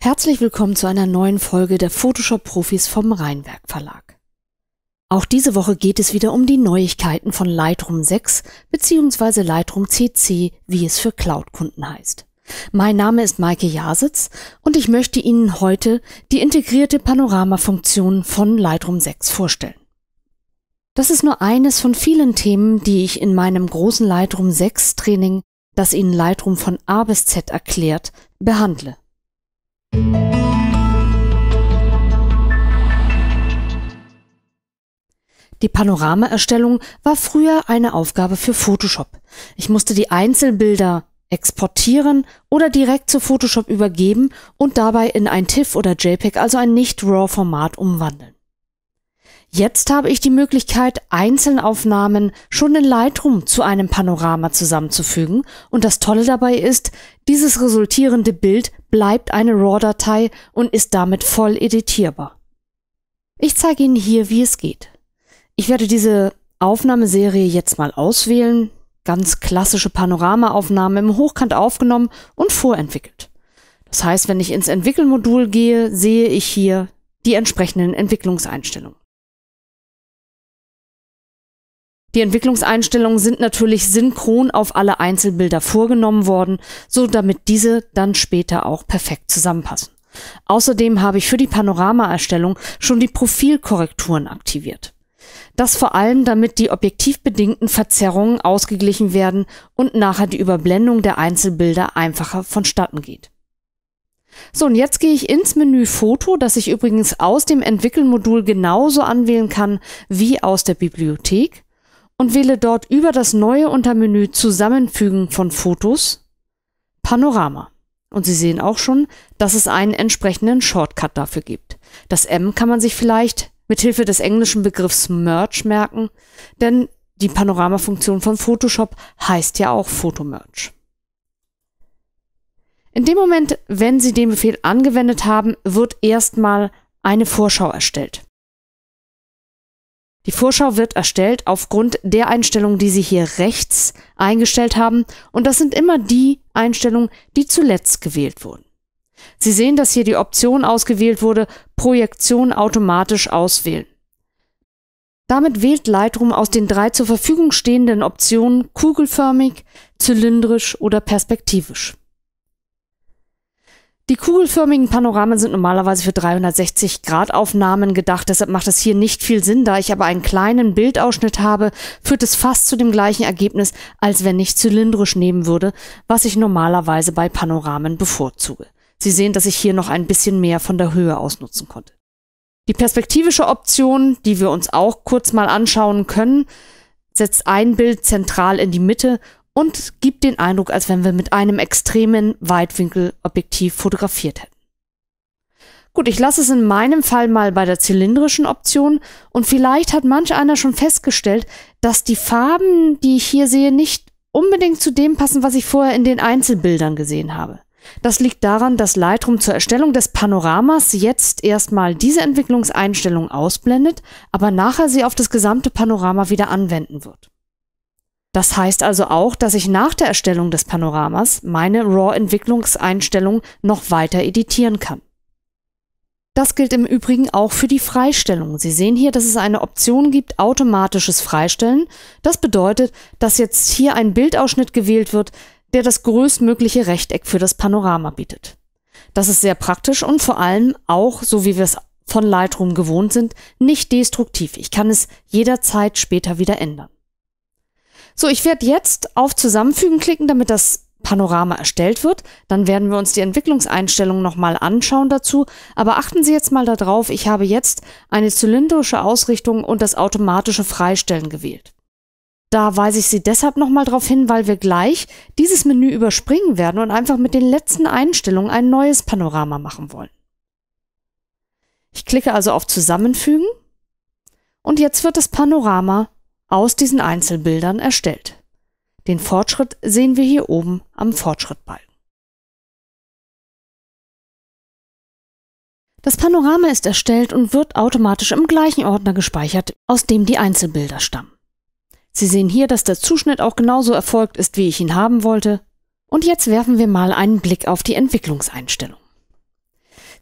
Herzlich willkommen zu einer neuen Folge der Photoshop-Profis vom Rheinwerk Verlag. Auch diese Woche geht es wieder um die Neuigkeiten von Lightroom 6 bzw. Lightroom CC, wie es für Cloud-Kunden heißt. Mein Name ist Maike Jasitz und ich möchte Ihnen heute die integrierte Panoramafunktion von Lightroom 6 vorstellen. Das ist nur eines von vielen Themen, die ich in meinem großen Lightroom 6 Training, das Ihnen Lightroom von A bis Z erklärt, behandle. Die Panoramaerstellung war früher eine Aufgabe für Photoshop. Ich musste die Einzelbilder exportieren oder direkt zu Photoshop übergeben und dabei in ein TIFF oder JPEG, also ein nicht RAW-Format umwandeln. Jetzt habe ich die Möglichkeit, Einzelaufnahmen schon in Lightroom zu einem Panorama zusammenzufügen und das Tolle dabei ist, dieses resultierende Bild bleibt eine RAW-Datei und ist damit voll editierbar. Ich zeige Ihnen hier, wie es geht. Ich werde diese Aufnahmeserie jetzt mal auswählen, ganz klassische Panoramaaufnahme im Hochkant aufgenommen und vorentwickelt. Das heißt, wenn ich ins Entwickelmodul gehe, sehe ich hier die entsprechenden Entwicklungseinstellungen. Die Entwicklungseinstellungen sind natürlich synchron auf alle Einzelbilder vorgenommen worden, so damit diese dann später auch perfekt zusammenpassen. Außerdem habe ich für die Panoramaerstellung schon die Profilkorrekturen aktiviert. Das vor allem, damit die objektiv bedingten Verzerrungen ausgeglichen werden und nachher die Überblendung der Einzelbilder einfacher vonstatten geht. So, und jetzt gehe ich ins Menü Foto, das ich übrigens aus dem Entwickelmodul genauso anwählen kann wie aus der Bibliothek und wähle dort über das neue Untermenü Zusammenfügen von Fotos Panorama. Und Sie sehen auch schon, dass es einen entsprechenden Shortcut dafür gibt. Das M kann man sich vielleicht mit Hilfe des englischen Begriffs Merge merken, denn die Panorama-Funktion von Photoshop heißt ja auch Photomerge. In dem Moment, wenn Sie den Befehl angewendet haben, wird erstmal eine Vorschau erstellt. Die Vorschau wird erstellt aufgrund der Einstellungen, die Sie hier rechts eingestellt haben. Und das sind immer die Einstellungen, die zuletzt gewählt wurden. Sie sehen, dass hier die Option ausgewählt wurde, Projektion automatisch auswählen. Damit wählt Lightroom aus den drei zur Verfügung stehenden Optionen kugelförmig, zylindrisch oder perspektivisch. Die kugelförmigen Panoramen sind normalerweise für 360-Grad-Aufnahmen gedacht, deshalb macht es hier nicht viel Sinn. Da ich aber einen kleinen Bildausschnitt habe, führt es fast zu dem gleichen Ergebnis, als wenn ich zylindrisch nehmen würde, was ich normalerweise bei Panoramen bevorzuge. Sie sehen, dass ich hier noch ein bisschen mehr von der Höhe ausnutzen konnte. Die perspektivische Option, die wir uns auch kurz mal anschauen können, setzt ein Bild zentral in die Mitte und gibt den Eindruck, als wenn wir mit einem extremen Weitwinkelobjektiv fotografiert hätten. Gut, ich lasse es in meinem Fall mal bei der zylindrischen Option und vielleicht hat manch einer schon festgestellt, dass die Farben, die ich hier sehe, nicht unbedingt zu dem passen, was ich vorher in den Einzelbildern gesehen habe. Das liegt daran, dass Lightroom zur Erstellung des Panoramas jetzt erstmal diese Entwicklungseinstellung ausblendet, aber nachher sie auf das gesamte Panorama wieder anwenden wird. Das heißt also auch, dass ich nach der Erstellung des Panoramas meine RAW-Entwicklungseinstellung noch weiter editieren kann. Das gilt im Übrigen auch für die Freistellung. Sie sehen hier, dass es eine Option gibt, automatisches Freistellen. Das bedeutet, dass jetzt hier ein Bildausschnitt gewählt wird, der das größtmögliche Rechteck für das Panorama bietet. Das ist sehr praktisch und vor allem auch, so wie wir es von Lightroom gewohnt sind, nicht destruktiv. Ich kann es jederzeit später wieder ändern. So, ich werde jetzt auf Zusammenfügen klicken, damit das Panorama erstellt wird. Dann werden wir uns die Entwicklungseinstellungen nochmal anschauen dazu. Aber achten Sie jetzt mal darauf, ich habe jetzt eine zylindrische Ausrichtung und das automatische Freistellen gewählt. Da weise ich Sie deshalb nochmal darauf hin, weil wir gleich dieses Menü überspringen werden und einfach mit den letzten Einstellungen ein neues Panorama machen wollen. Ich klicke also auf Zusammenfügen und jetzt wird das Panorama aus diesen Einzelbildern erstellt. Den Fortschritt sehen wir hier oben am Fortschrittbalken. Das Panorama ist erstellt und wird automatisch im gleichen Ordner gespeichert, aus dem die Einzelbilder stammen. Sie sehen hier, dass der Zuschnitt auch genauso erfolgt ist, wie ich ihn haben wollte. Und jetzt werfen wir mal einen Blick auf die Entwicklungseinstellung.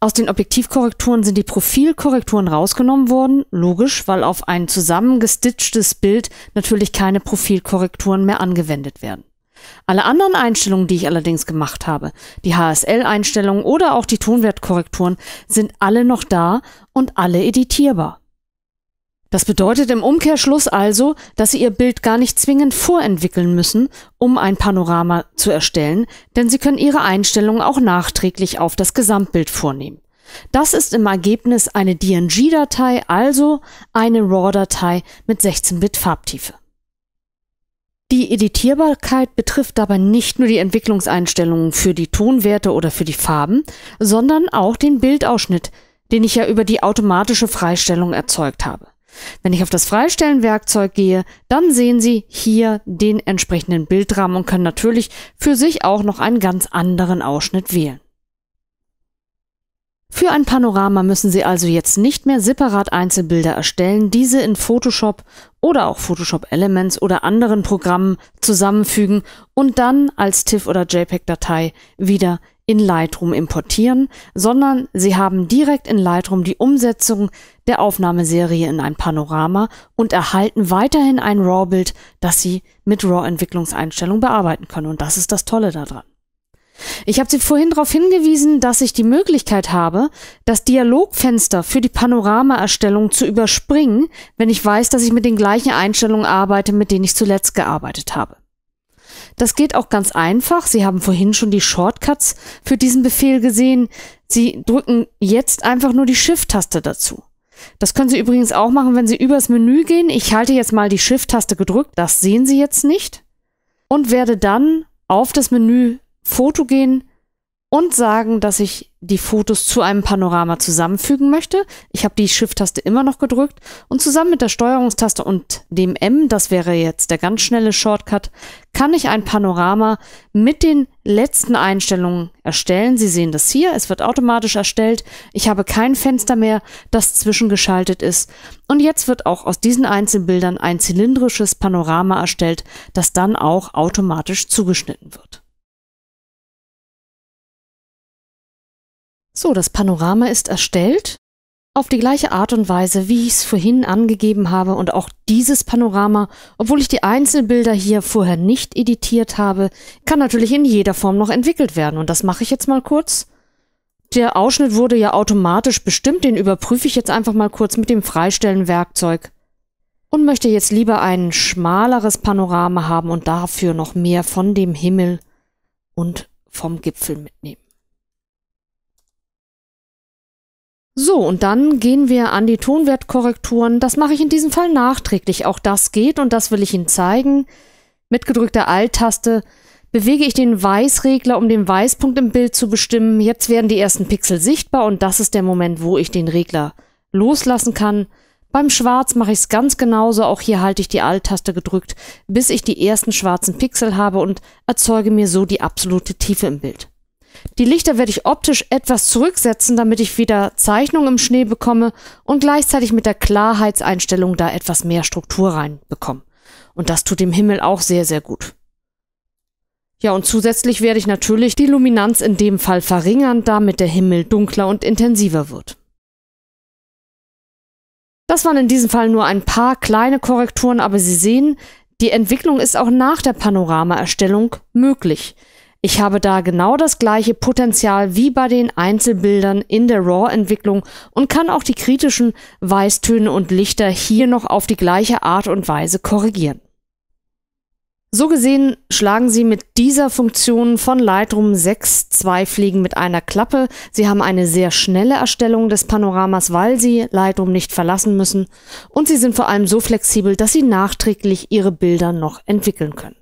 Aus den Objektivkorrekturen sind die Profilkorrekturen rausgenommen worden, logisch, weil auf ein zusammengestitchtes Bild natürlich keine Profilkorrekturen mehr angewendet werden. Alle anderen Einstellungen, die ich allerdings gemacht habe, die HSL-Einstellungen oder auch die Tonwertkorrekturen, sind alle noch da und alle editierbar. Das bedeutet im Umkehrschluss also, dass Sie Ihr Bild gar nicht zwingend vorentwickeln müssen, um ein Panorama zu erstellen, denn Sie können Ihre Einstellungen auch nachträglich auf das Gesamtbild vornehmen. Das ist im Ergebnis eine DNG-Datei, also eine RAW-Datei mit 16-Bit Farbtiefe. Die Editierbarkeit betrifft dabei nicht nur die Entwicklungseinstellungen für die Tonwerte oder für die Farben, sondern auch den Bildausschnitt, den ich ja über die automatische Freistellung erzeugt habe. Wenn ich auf das Freistellenwerkzeug gehe, dann sehen Sie hier den entsprechenden Bildrahmen und können natürlich für sich auch noch einen ganz anderen Ausschnitt wählen. Für ein Panorama müssen Sie also jetzt nicht mehr separat Einzelbilder erstellen, diese in Photoshop oder auch Photoshop Elements oder anderen Programmen zusammenfügen und dann als TIFF oder JPEG-Datei wieder in Lightroom importieren, sondern Sie haben direkt in Lightroom die Umsetzung der Aufnahmeserie in ein Panorama und erhalten weiterhin ein RAW-Bild, das Sie mit RAW-Entwicklungseinstellungen bearbeiten können. Und das ist das Tolle daran. Ich habe Sie vorhin darauf hingewiesen, dass ich die Möglichkeit habe, das Dialogfenster für die Panoramaerstellung zu überspringen, wenn ich weiß, dass ich mit den gleichen Einstellungen arbeite, mit denen ich zuletzt gearbeitet habe. Das geht auch ganz einfach. Sie haben vorhin schon die Shortcuts für diesen Befehl gesehen. Sie drücken jetzt einfach nur die Shift-Taste dazu. Das können Sie übrigens auch machen, wenn Sie übers Menü gehen. Ich halte jetzt mal die Shift-Taste gedrückt. Das sehen Sie jetzt nicht. Und werde dann auf das Menü Foto gehen und sagen, dass ich die Fotos zu einem Panorama zusammenfügen möchte. Ich habe die Shift-Taste immer noch gedrückt und zusammen mit der Steuerungstaste und dem M, das wäre jetzt der ganz schnelle Shortcut, kann ich ein Panorama mit den letzten Einstellungen erstellen. Sie sehen das hier, es wird automatisch erstellt. Ich habe kein Fenster mehr, das zwischengeschaltet ist. Und jetzt wird auch aus diesen Einzelbildern ein zylindrisches Panorama erstellt, das dann auch automatisch zugeschnitten wird. So, das Panorama ist erstellt. Auf die gleiche Art und Weise, wie ich es vorhin angegeben habe und auch dieses Panorama, obwohl ich die Einzelbilder hier vorher nicht editiert habe, kann natürlich in jeder Form noch entwickelt werden und das mache ich jetzt mal kurz. Der Ausschnitt wurde ja automatisch bestimmt, den überprüfe ich jetzt einfach mal kurz mit dem Freistellen-Werkzeug und möchte jetzt lieber ein schmaleres Panorama haben und dafür noch mehr von dem Himmel und vom Gipfel mitnehmen. So, und dann gehen wir an die Tonwertkorrekturen. Das mache ich in diesem Fall nachträglich. Auch das geht und das will ich Ihnen zeigen. Mit gedrückter Alt-Taste bewege ich den Weißregler, um den Weißpunkt im Bild zu bestimmen. Jetzt werden die ersten Pixel sichtbar und das ist der Moment, wo ich den Regler loslassen kann. Beim Schwarz mache ich es ganz genauso. Auch hier halte ich die Alt-Taste gedrückt, bis ich die ersten schwarzen Pixel habe und erzeuge mir so die absolute Tiefe im Bild. Die Lichter werde ich optisch etwas zurücksetzen, damit ich wieder Zeichnung im Schnee bekomme und gleichzeitig mit der Klarheitseinstellung da etwas mehr Struktur reinbekomme. Und das tut dem Himmel auch sehr, sehr gut. Ja, und zusätzlich werde ich natürlich die Luminanz in dem Fall verringern, damit der Himmel dunkler und intensiver wird. Das waren in diesem Fall nur ein paar kleine Korrekturen, aber Sie sehen, die Entwicklung ist auch nach der Panoramaerstellung möglich. Ich habe da genau das gleiche Potenzial wie bei den Einzelbildern in der RAW-Entwicklung und kann auch die kritischen Weißtöne und Lichter hier noch auf die gleiche Art und Weise korrigieren. So gesehen schlagen Sie mit dieser Funktion von Lightroom 6 zwei Fliegen mit einer Klappe. Sie haben eine sehr schnelle Erstellung des Panoramas, weil Sie Lightroom nicht verlassen müssen und Sie sind vor allem so flexibel, dass Sie nachträglich Ihre Bilder noch entwickeln können.